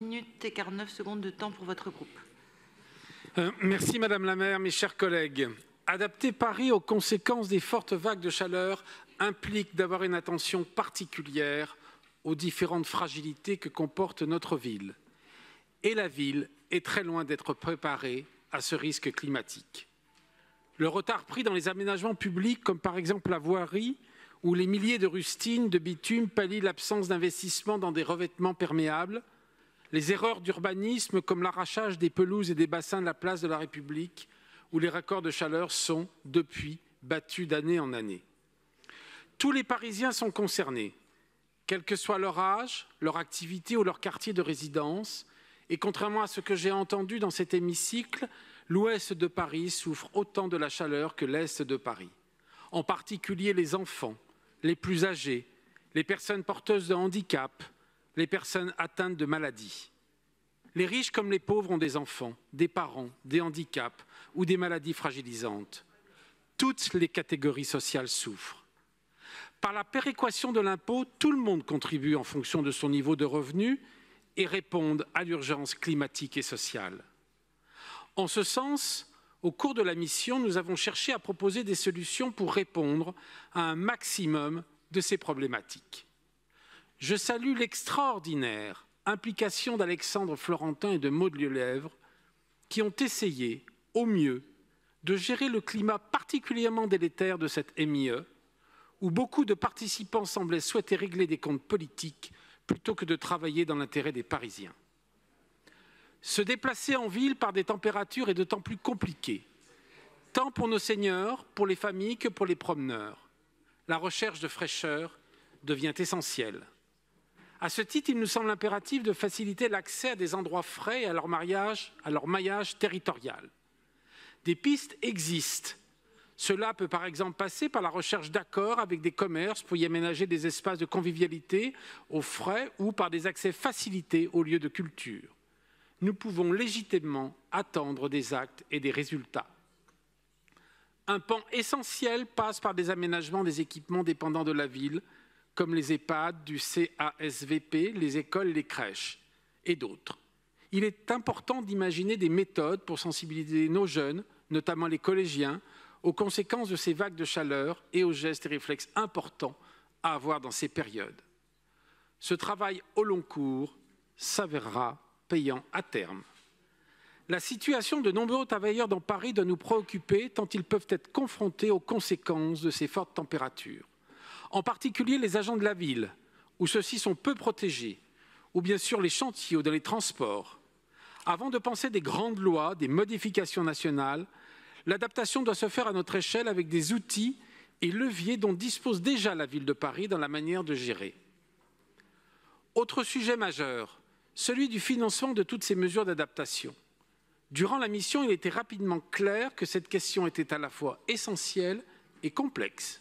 minutes et 49 secondes de temps pour votre groupe. Euh, merci Madame la maire, mes chers collègues. Adapter Paris aux conséquences des fortes vagues de chaleur implique d'avoir une attention particulière aux différentes fragilités que comporte notre ville. Et la ville est très loin d'être préparée à ce risque climatique. Le retard pris dans les aménagements publics, comme par exemple la voirie, où les milliers de rustines de bitume pallient l'absence d'investissement dans des revêtements perméables, les erreurs d'urbanisme comme l'arrachage des pelouses et des bassins de la place de la République, où les raccords de chaleur sont, depuis, battus d'année en année. Tous les Parisiens sont concernés, quel que soit leur âge, leur activité ou leur quartier de résidence, et contrairement à ce que j'ai entendu dans cet hémicycle, l'ouest de Paris souffre autant de la chaleur que l'est de Paris, en particulier les enfants, les plus âgés, les personnes porteuses de handicap, les personnes atteintes de maladies. Les riches comme les pauvres ont des enfants, des parents, des handicaps ou des maladies fragilisantes. Toutes les catégories sociales souffrent. Par la péréquation de l'impôt, tout le monde contribue en fonction de son niveau de revenu et répond à l'urgence climatique et sociale. En ce sens, au cours de la mission, nous avons cherché à proposer des solutions pour répondre à un maximum de ces problématiques. Je salue l'extraordinaire implication d'Alexandre Florentin et de Maud Lelèvre, qui ont essayé, au mieux, de gérer le climat particulièrement délétère de cette MIE, où beaucoup de participants semblaient souhaiter régler des comptes politiques plutôt que de travailler dans l'intérêt des Parisiens. Se déplacer en ville par des températures est d'autant plus compliqué, tant pour nos seigneurs, pour les familles que pour les promeneurs. La recherche de fraîcheur devient essentielle. À ce titre, il nous semble impératif de faciliter l'accès à des endroits frais et à leur, mariage, à leur maillage territorial. Des pistes existent. Cela peut par exemple passer par la recherche d'accords avec des commerces pour y aménager des espaces de convivialité aux frais ou par des accès facilités aux lieux de culture. Nous pouvons légitimement attendre des actes et des résultats. Un pan essentiel passe par des aménagements des équipements dépendants de la ville, comme les EHPAD, du CASVP, les écoles, les crèches et d'autres. Il est important d'imaginer des méthodes pour sensibiliser nos jeunes, notamment les collégiens, aux conséquences de ces vagues de chaleur et aux gestes et réflexes importants à avoir dans ces périodes. Ce travail au long cours s'avérera payant à terme. La situation de nombreux travailleurs dans Paris doit nous préoccuper tant ils peuvent être confrontés aux conséquences de ces fortes températures en particulier les agents de la ville, où ceux-ci sont peu protégés, ou bien sûr les chantiers ou dans les transports. Avant de penser des grandes lois, des modifications nationales, l'adaptation doit se faire à notre échelle avec des outils et leviers dont dispose déjà la ville de Paris dans la manière de gérer. Autre sujet majeur, celui du financement de toutes ces mesures d'adaptation. Durant la mission, il était rapidement clair que cette question était à la fois essentielle et complexe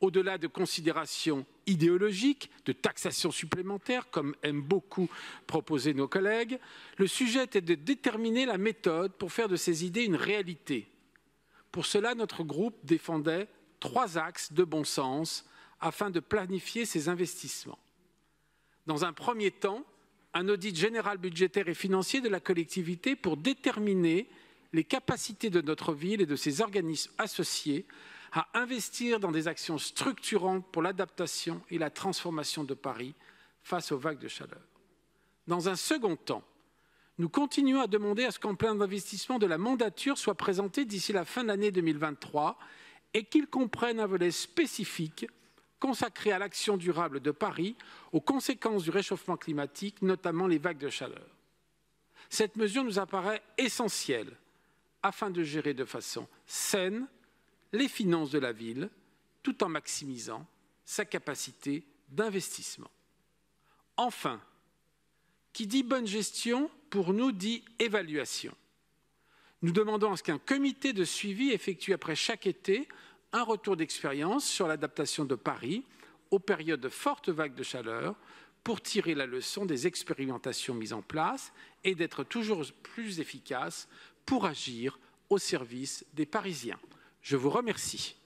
au-delà de considérations idéologiques, de taxation supplémentaire, comme aiment beaucoup proposer nos collègues, le sujet était de déterminer la méthode pour faire de ces idées une réalité. Pour cela, notre groupe défendait trois axes de bon sens afin de planifier ces investissements. Dans un premier temps, un audit général budgétaire et financier de la collectivité pour déterminer les capacités de notre ville et de ses organismes associés à investir dans des actions structurantes pour l'adaptation et la transformation de Paris face aux vagues de chaleur. Dans un second temps, nous continuons à demander à ce qu'un plan d'investissement de la mandature soit présenté d'ici la fin de l'année 2023 et qu'il comprenne un volet spécifique consacré à l'action durable de Paris aux conséquences du réchauffement climatique, notamment les vagues de chaleur. Cette mesure nous apparaît essentielle afin de gérer de façon saine les finances de la ville tout en maximisant sa capacité d'investissement. Enfin, qui dit bonne gestion, pour nous, dit évaluation. Nous demandons à ce qu'un comité de suivi effectue après chaque été un retour d'expérience sur l'adaptation de Paris aux périodes de fortes vagues de chaleur pour tirer la leçon des expérimentations mises en place et d'être toujours plus efficace pour agir au service des Parisiens. Je vous remercie.